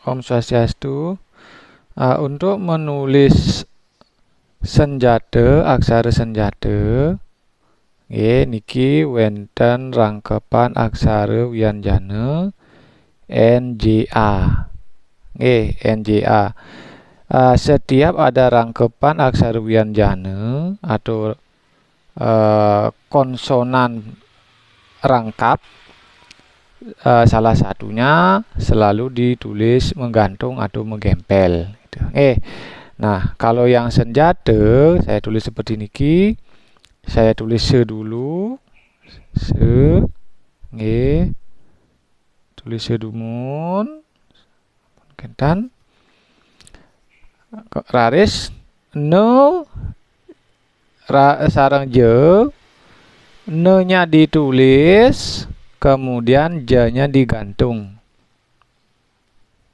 Om Swastiastu. Uh, untuk menulis senjata, aksara senjata, Ye, niki wenten rangkepan aksara wianjana NJA. Nggih, NJA. Uh, ah, setiap ada rangkepan aksara wianjana atau uh, konsonan rangkap e, salah satunya selalu ditulis menggantung atau menggempel gitu. eh nah kalau yang senjata saya tulis seperti ki, saya tulis se dulu se nge tulis sedumun kentan raris no ra, sarang je no nya ditulis kemudian j digantung.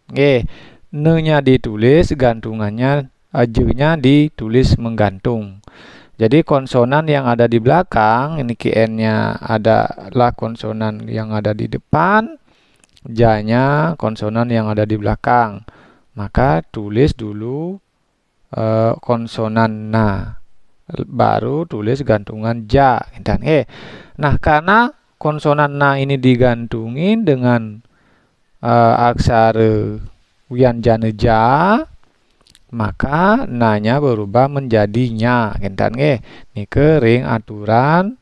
Oke, n ditulis, gantungannya, j ditulis menggantung. Jadi konsonan yang ada di belakang, ini KN-nya adalah konsonan yang ada di depan, j konsonan yang ada di belakang. Maka tulis dulu eh, konsonan na, baru tulis gantungan ja Dan, eh, nah karena konsonan na ini digantungin dengan uh, aksara wianjana ja maka nanya berubah menjadi nya kentan nge nike ring aturan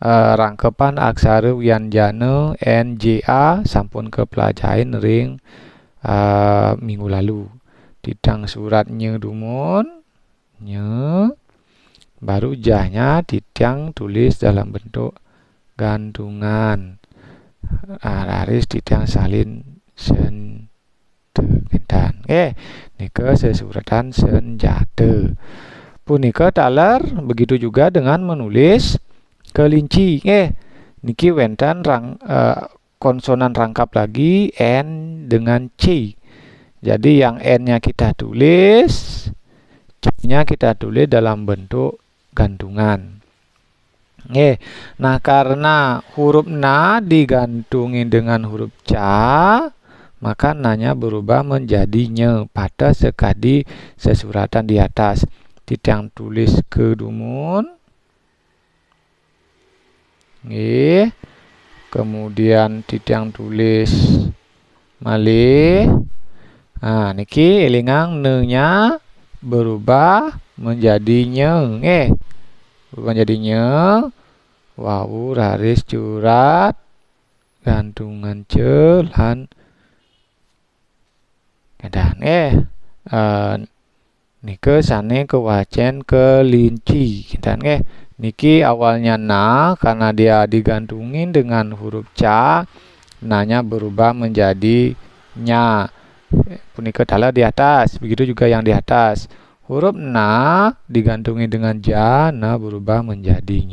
uh, rangkepan aksara wianjana nja sampun pelajain ring uh, minggu lalu titang suratnya dumun nya baru jahnya titang tulis dalam bentuk gandungan alaris ah, tiang salin sen gentan eh nika sesuratan senjata punika taler begitu juga dengan menulis kelinci eh niki wentan rang, uh, konsonan rangkap lagi n dengan c jadi yang n-nya kita tulis c-nya kita tulis dalam bentuk gantungan Ye. Nah, karena huruf na digantungi dengan huruf ca, maka nanya berubah menjadi nye pada sekadi sesuratan di atas. Titik tulis kedumun. Ye. Kemudian titik tulis mali. Nah, niki elingang nenya berubah menjadi nye. Eh. Bukan jadinya wau raris curat gantungan celan dan eh sana nike sane ke kelinci dan eh niki awalnya na karena dia digantungin dengan huruf ca nanya berubah menjadi nya punika tala di atas begitu juga yang di atas Huruf na digantungi dengan ja, na berubah menjadi